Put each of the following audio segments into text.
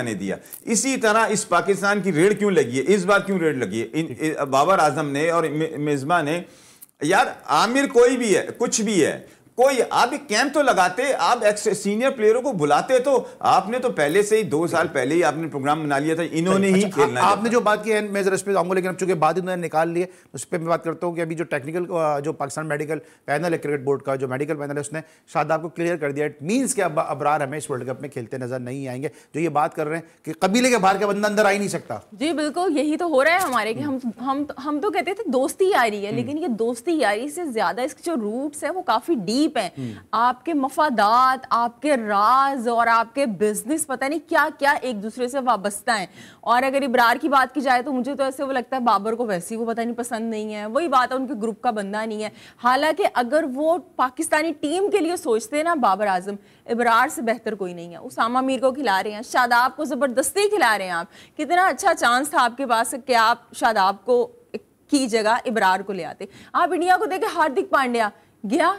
ने दिया इसी तरह इस पाकिस्तान की रेड क्यों लगी है इस बार क्यों रेड लगी है इन, इन, बाबर आजम ने और मेजबा ने यार आमिर कोई भी है कुछ भी है कोई आप एक कैंप तो लगाते आप एक्स सीनियर प्लेयरों को बुलाते तो आपने तो पहले से ही दो साल पहले ही आपने प्रोग्राम बना लिया था इन्होंने ही अच्छा, खेलना आ, आपने जो बात की है मैं जरा इस पर लेकिन अब चूंकि बाद इन्होंने निकाल लिए उस पर मैं बात करता हूँ कि अभी जो टेक्निकल जो पाकिस्तान मेडिकल पैनल है क्रिकेट बोर्ड का जो मेडिकल पैनल है उसने शायद आपको क्लियर कर दिया इट मीन्स के अब अबरार हमें इस वर्ल्ड कप में खेलते नजर नहीं आएंगे जो ये बात कर रहे हैं कि कबीले के बाहर का बंदा अंदर आ ही नहीं सकता जी बिल्कुल यही तो हो रहा है हमारे कि हम हम हम तो कहते थे तो दोस्ती आ रही है हम्म। लेकिन ये दोस्ती यारी से ज्यादा इसकी जो रूट्स है वो काफी डीप डीप है आपके मफादात आपके राज और आपके बिजनेस पता नहीं क्या क्या एक दूसरे से वाबस्ता है और अगर इब्रार की बात की जाए तो मुझे तो ऐसे वो लगता है बाबर को वैसे ही वो पता नहीं पसंद नहीं है वही बात है उनके ग्रुप का बंदा नहीं है हालांकि अगर वो पाकिस्तानी टीम के लिए सोचते हैं ना बाबर आजम इब्रार से बेहतर कोई नहीं है उसामा मीर को खिला रहे हैं शादाब को ज़बरदस्ती खिला रहे हैं आप कितना अच्छा चांस था आपके पास कि आप शादाब को की जगह इब्रार को ले आते आप इंडिया को देखे हार्दिक पांड्या गया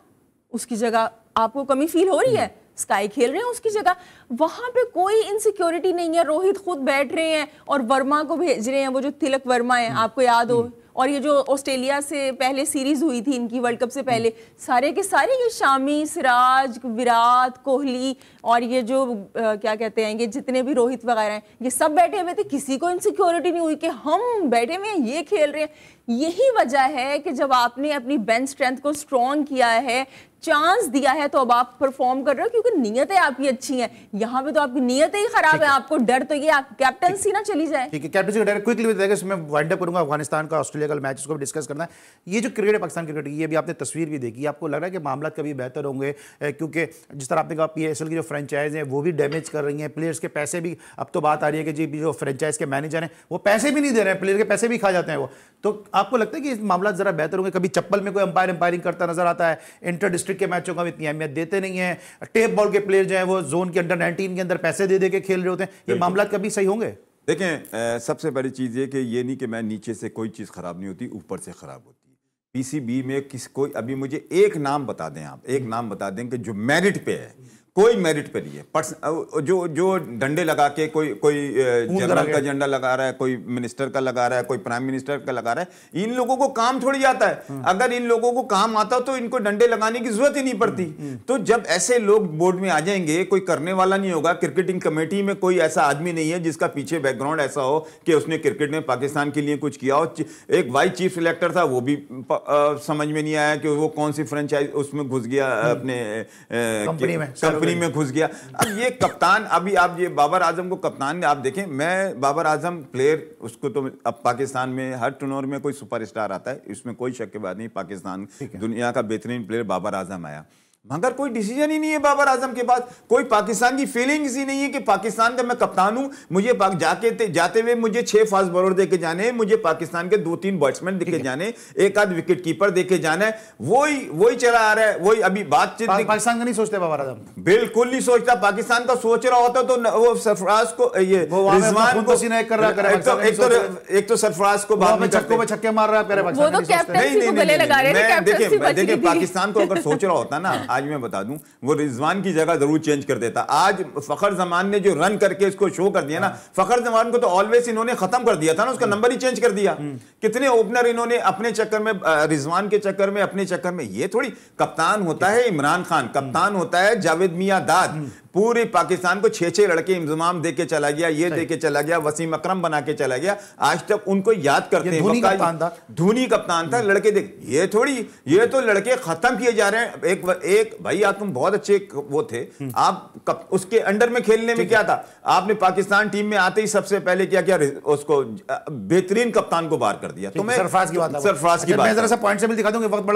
उसकी जगह आपको कमी फील हो रही है स्काई हम्म। खेल रहे हैं उसकी जगह वहां पे कोई इनसिक्योरिटी नहीं है रोहित खुद बैठ रहे हैं और वर्मा को भेज रहे हैं वो जो तिलक वर्मा है हम्म। आपको याद हो हम्म। और ये जो ऑस्ट्रेलिया से पहले सीरीज हुई थी इनकी वर्ल्ड कप से पहले सारे के सारे ये शामी सिराज विराट कोहली और ये जो आ, क्या कहते हैं ये जितने भी रोहित वगैरह हैं ये सब बैठे हुए थे किसी को इनसिक्योरिटी नहीं हुई कि हम बैठे हुए हैं ये खेल रहे हैं यही वजह है कि जब आपने अपनी बेंच स्ट्रेंथ को स्ट्रॉन्ग किया है चांस दिया है तो अब आप परफॉर्म कर रहे हो क्योंकि नीयतें आपकी अच्छी हैं यहाँ पे तो आपकी नीयतें ही खराब है आपको डर तो ये आप कैप्टनसी ना चली जाए ठीक है कैप्टनसी का डर क्विकली भी देखा इसमें वाइंड अप करूंगा अफगानिस्तान का ऑस्ट्रेलिया का मैच उसको डिस्कस करना है ये जो क्रिकेट है पाकिस्तान क्रिकेट ये भी आपने तस्वीर भी देखी आपको लग रहा है कि मामला कभी बेहतर होंगे क्योंकि जिस तरह आपने कहा पी की जो फ्रेंचाइज है वो भी डैमेज कर रही है प्लेयर्स के पैसे भी अब तो बात आ रही है कि जी जो फ्रेंचाइज के मैनेजर हैं वो पैसे भी नहीं दे रहे हैं प्लेयर के पैसे भी खा जाते हैं वो तो आपको लगता है कि मामला जरा बेहतर होंगे कभी चप्पल में कोई अंपायर अंपायरिंग करता नजर आता है इंटर डिस्ट्रिक्ट डिस्ट्रिक्ट के मैचों का इतनी अहमियत देते नहीं है टेप बॉल के प्लेयर जो है वो जोन के अंडर नाइनटीन के अंदर पैसे दे दे के खेल रहे होते हैं ये मामला कभी सही होंगे देखें सबसे बड़ी चीज़ ये कि ये नहीं कि मैं नीचे से कोई चीज़ ख़राब नहीं होती ऊपर से ख़राब होती है पीसीबी में किस कोई अभी मुझे एक नाम बता दें आप एक नाम बता दें कि जो मेरिट पे है कोई मेरिट पे नहीं है जो जो डंडे लगा के कोई कोई जनरल का झंडा लगा रहा है कोई मिनिस्टर का लगा रहा है कोई प्राइम मिनिस्टर का लगा रहा है इन लोगों को काम थोड़ी आता है हम्म। अगर इन लोगों को काम आता तो इनको डंडे लगाने की जरूरत ही नहीं पड़ती हम्म, हम्म। तो जब ऐसे लोग बोर्ड में आ जाएंगे कोई करने वाला नहीं होगा क्रिकेटिंग कमेटी में कोई ऐसा आदमी नहीं है जिसका पीछे बैकग्राउंड ऐसा हो कि उसने क्रिकेट में पाकिस्तान के लिए कुछ किया हो एक वाइस चीफ सिलेक्टर था वो भी समझ में नहीं आया कि वो कौन सी फ्रेंचाइज उसमें घुस गया अपने कंपनी में कंपनी में घुस गया अब ये कप्तान अभी आप ये बाबर आजम को कप्तान आप देखें मैं बाबर आजम प्लेयर उसको तो अब पाकिस्तान में हर टूर्नामेंट में कोई सुपरस्टार आता है इसमें कोई शक के बाद नहीं पाकिस्तान दुनिया का बेहतरीन प्लेयर बाबर आजम आया मगर कोई डिसीजन ही नहीं है बाबर आजम के पास कोई पाकिस्तान की फीलिंग्स ही नहीं है कि पाकिस्तान का मैं कप्तान हूं मुझे जाके जाते हुए मुझे छह फास्ट बॉलर देके जाने मुझे पाकिस्तान के दो तीन बैट्समैन देखे जाने एक आध विकेट कीपर देखे जाना है वही वही चला आ रहा है वही अभी बातचीत पा, पाकिस्तान का नहीं सोचते बाबर आजम बिल्कुल नहीं सोचता पाकिस्तान का सोच रहा होता तो वो सरफराज को ये रिजवान को एक तो, तो एक तो सरफराज को छक्के मार रहा है तो देखिए पाकिस्तान को अगर सोच रहा होता ना आज मैं बता दूं वो रिजवान की जगह जरूर चेंज कर देता आज फखर जमान ने जो रन करके इसको शो कर दिया ना हाँ। फखर जमान को तो ऑलवेज इन्होंने खत्म कर दिया था ना उसका नंबर हम्म। ही चेंज कर दिया हम्म। कितने ओपनर इन्होंने अपने चक्कर में रिजवान के चक्कर में अपने चक्कर में ये थोड़ी कप्तान होता है इमरान खान कप्तान होता है जावेद मिया दाद हम्म। पूरी पाकिस्तान को छह छह लड़के इंजमाम दे के चला गया ये दे के चला गया वसीम अक्रम बना के चला गया आज तक उनको याद करते हैं धोनी कप्तान था धोनी कप्तान था लड़के देख ये थोड़ी ये तो लड़के खत्म किए जा रहे हैं एक एक भाई आप तुम बहुत अच्छे वो थे आप कप, उसके अंडर में खेलने में क्या था आपने पाकिस्तान टीम में आते ही सबसे पहले क्या क्या उसको बेहतरीन कप्तान को बाहर कर दिया तुम्हें सरफराज की बात सरफराज की अच्छा, बात दिखा दूंगा वक्त